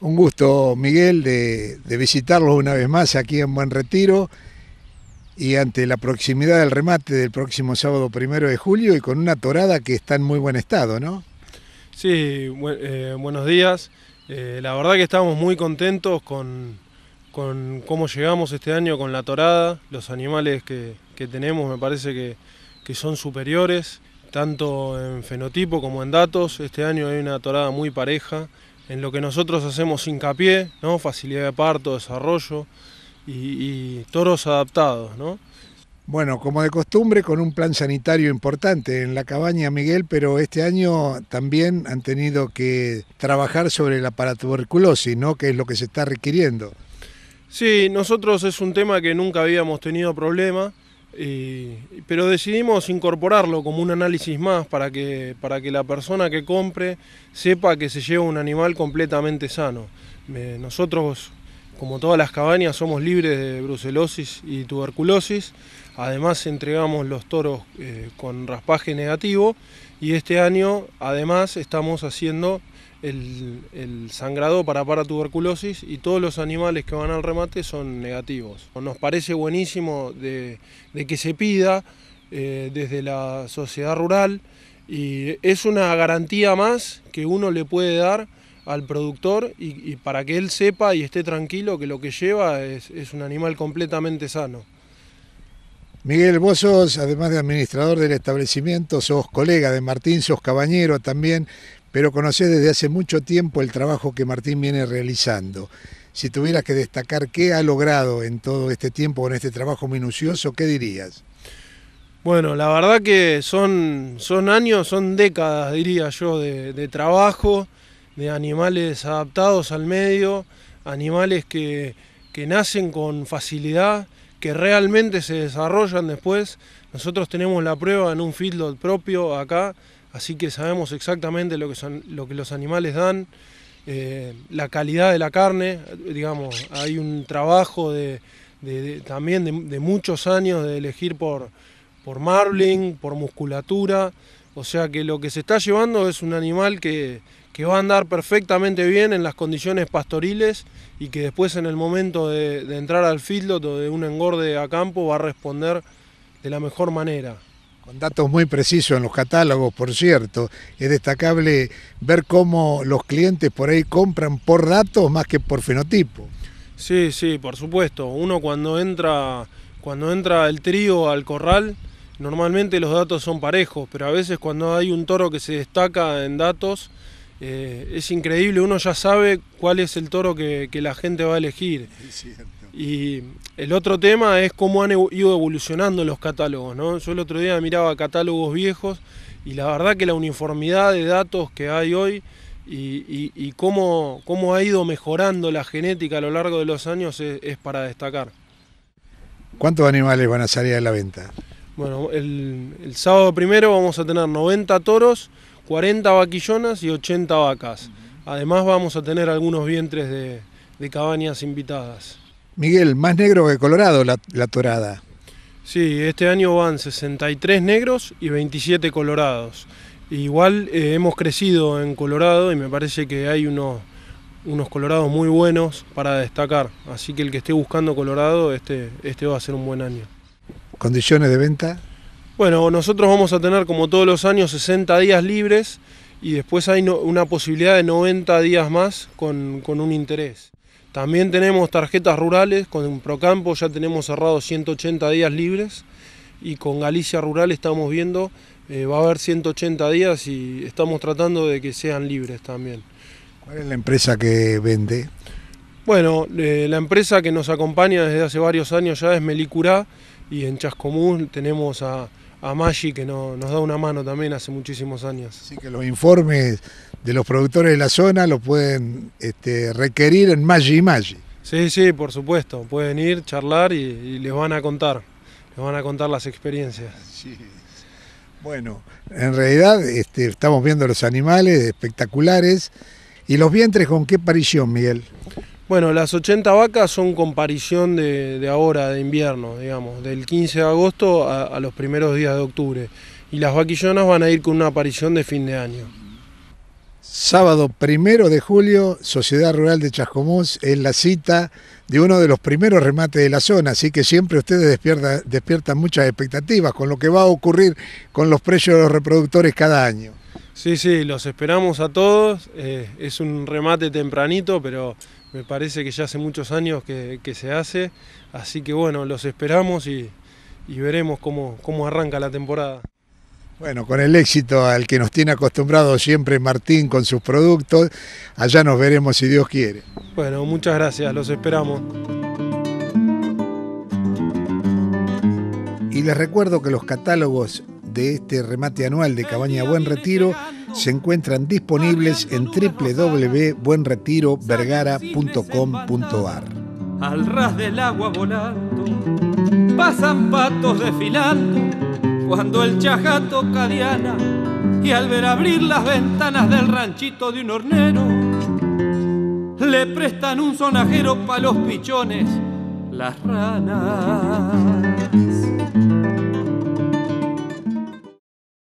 Un gusto, Miguel, de, visitarlos una vez más aquí en Buen Retiro y ante la proximidad del remate del próximo sábado primero de julio y con una torada que está en muy buen estado, ¿no? Sí, eh, buenos días. Eh, la verdad que estamos muy contentos con, cómo llegamos este año con la torada. Los animales que, tenemos me parece que son superiores, tanto en fenotipo como en datos. Este año hay una torada muy pareja en lo que nosotros hacemos hincapié, facilidad de parto, desarrollo y, toros adaptados. Bueno, como de costumbre, con un plan sanitario importante en la cabaña Miguel, pero este año también han tenido que trabajar sobre la paratuberculosis, ¿no? Que es lo que se está requiriendo. Sí, nosotros es un tema que nunca habíamos tenido problema pero decidimos incorporarlo como un análisis más para que, para que la persona que compre sepa que se lleva un animal completamente sano. nosotros, como todas las cabañas, somos libres de brucelosis y tuberculosis. Además, entregamos los toros eh, con raspaje negativo y este año, además, estamos haciendo el, sangrado para para tuberculosis y todos los animales que van al remate son negativos. Nos parece buenísimo de, que se pida eh, desde la sociedad rural y es una garantía más que uno le puede dar al productor y, para que él sepa y esté tranquilo que lo que lleva es, es un animal completamente sano. Miguel, vos sos, además de administrador del establecimiento, sos colega de Martín, sos cabañero también, pero conocés desde hace mucho tiempo el trabajo que Martín viene realizando. Si tuvieras que destacar qué ha logrado en todo este tiempo, con este trabajo minucioso, ¿qué dirías? Bueno, la verdad que son, son años, son décadas, diría yo, de, trabajo, de animales adaptados al medio, animales que, que nacen con facilidad, que realmente se desarrollan después. Nosotros tenemos la prueba en un feedlot propio acá, así que sabemos exactamente lo que, los animales dan, eh, la calidad de la carne, digamos, hay un trabajo también de, muchos años de elegir por, marbling, por musculatura, o sea que lo que se está llevando es un animal que, va a andar perfectamente bien en las condiciones pastoriles y que después en el momento de, entrar al feedlot o de un engorde a campo va a responder de la mejor manera con datos muy precisos en los catálogos, por cierto. Es destacable ver cómo los clientes por ahí compran por datos más que por fenotipo. Sí, sí, por supuesto. Uno cuando entra, cuando entra el trío al corral, normalmente los datos son parejos, pero a veces cuando hay un toro que se destaca en datos, eh, es increíble, uno ya sabe cuál es el toro que, la gente va a elegir. Y el otro tema es cómo han ido evolucionando los catálogos. ¿no? Yo el otro día miraba catálogos viejos y la verdad que la uniformidad de datos que hay hoy y, cómo, ha ido mejorando la genética a lo largo de los años es, para destacar. ¿Cuántos animales van a salir a la venta? Bueno, el, sábado primero vamos a tener 90 toros, 40 vaquillonas y 80 vacas. Además vamos a tener algunos vientres de cabañas invitadas. Miguel, más negro que colorado la, torada. Sí, este año van 63 negros y 27 colorados. Igual eh, hemos crecido en Colorado y me parece que hay unos, unos colorados muy buenos para destacar. Así que el que esté buscando Colorado, este, este va a ser un buen año. ¿Condiciones de venta? Bueno, nosotros vamos a tener como todos los años 60 días libres y después hay una posibilidad de 90 días más con, con un interés. También tenemos tarjetas rurales, con Procampo ya tenemos cerrado 180 días libres y con Galicia Rural estamos viendo, eh, va a haber 180 días y estamos tratando de que sean libres también. ¿Cuál es la empresa que vende? Bueno, eh, la empresa que nos acompaña desde hace varios años ya es Melicurá y en Chascomún tenemos a a Maggi, que nos da una mano también hace muchísimos años. Así que los informes de los productores de la zona los pueden este, requerir en Maggi y Maggi. Sí, sí, por supuesto. Pueden ir, charlar y, les van a contar. Les van a contar las experiencias. Sí. Bueno, en realidad este, estamos viendo los animales espectaculares. ¿Y los vientres con qué parición, Miguel? Bueno, las 80 vacas son con de, de ahora, de invierno, digamos, del 15 de agosto a, los primeros días de octubre. Y las vaquillonas van a ir con una aparición de fin de año. Sábado primero de julio, Sociedad Rural de Chascomús es la cita de uno de los primeros remates de la zona, así que siempre ustedes despiertan, muchas expectativas con lo que va a ocurrir con los precios de los reproductores cada año. Sí, sí, los esperamos a todos. Eh, es un remate tempranito, pero me parece que ya hace muchos años que, se hace, así que bueno, los esperamos y, veremos cómo, cómo arranca la temporada. Bueno, con el éxito al que nos tiene acostumbrado siempre Martín con sus productos, allá nos veremos si Dios quiere. Bueno, muchas gracias, los esperamos. Y les recuerdo que los catálogos de este remate anual de Cabaña Buen Retiro se encuentran disponibles en www.buenretirovergara.com.ar. Al ras del agua volando, pasan patos desfilando, cuando el chajá toca diana, y al ver abrir las ventanas del ranchito de un hornero, le prestan un sonajero para los pichones, las ranas.